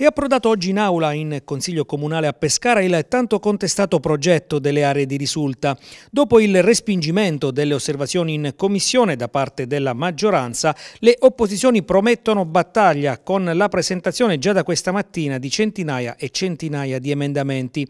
È approdato oggi in aula in Consiglio Comunale a Pescara il tanto contestato progetto delle aree di risulta. Dopo il respingimento delle osservazioni in commissione da parte della maggioranza, le opposizioni promettono battaglia con la presentazione già da questa mattina di centinaia e centinaia di emendamenti.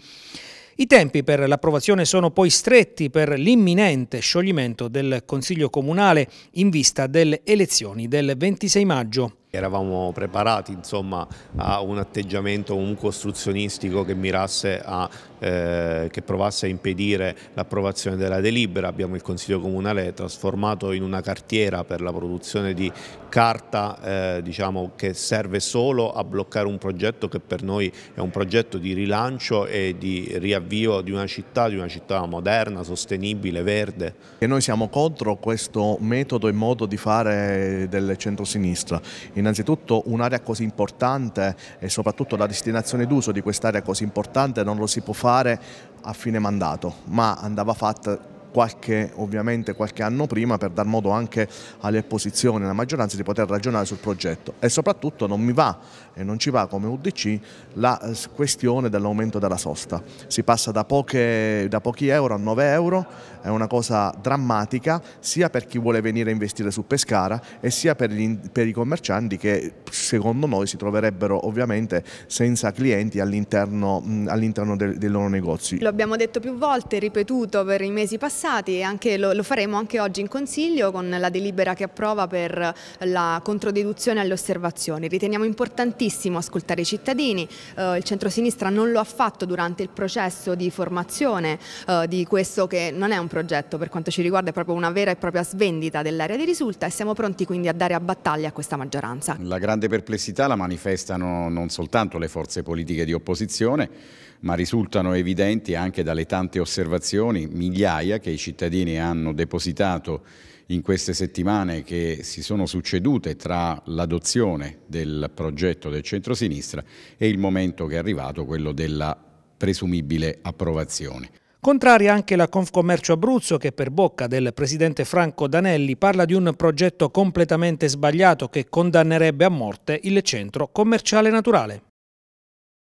I tempi per l'approvazione sono poi stretti per l'imminente scioglimento del Consiglio Comunale in vista delle elezioni del 26 maggio. Eravamo preparati insomma, a un atteggiamento comunque ostruzionistico che mirasse a, eh, che provasse a impedire l'approvazione della delibera. Abbiamo il Consiglio Comunale trasformato in una cartiera per la produzione di carta eh, diciamo, che serve solo a bloccare un progetto che per noi è un progetto di rilancio e di riavvio di una città, di una città moderna, sostenibile, verde. E noi siamo contro questo metodo e modo di fare del centrosinistra. Innanzitutto un'area così importante e soprattutto la destinazione d'uso di quest'area così importante non lo si può fare a fine mandato, ma andava fatta qualche, ovviamente qualche anno prima per dar modo anche alle opposizioni, alla maggioranza di poter ragionare sul progetto e soprattutto non mi va e non ci va come UDC la eh, questione dell'aumento della sosta. Si passa da, poche, da pochi euro a 9 euro, è una cosa drammatica sia per chi vuole venire a investire su Pescara e sia per, gli, per i commercianti che secondo noi si troverebbero ovviamente senza clienti all'interno all dei, dei loro negozi. Lo abbiamo detto più volte, ripetuto per i mesi passati passati e anche, lo, lo, faremo anche oggi in Consiglio con la delibera che approva per la controdeduzione alle osservazioni. Riteniamo importantissimo ascoltare i cittadini, eh, il centro-sinistra non lo ha fatto durante il processo di formazione eh, di questo che non è un progetto per quanto ci riguarda, è proprio una vera e propria svendita dell'area di risulta e siamo pronti quindi a dare a battaglia a questa maggioranza. La grande perplessità la manifestano non soltanto le forze politiche di opposizione, ma risultano evidenti anche dalle tante osservazioni, migliaia, che che i cittadini hanno depositato in queste settimane che si sono succedute tra l'adozione del progetto del centrosinistra e il momento che è arrivato, quello della presumibile approvazione. Contraria anche la Confcommercio Abruzzo che per bocca del presidente Franco Danelli parla di un progetto completamente sbagliato che condannerebbe a morte il centro commerciale naturale.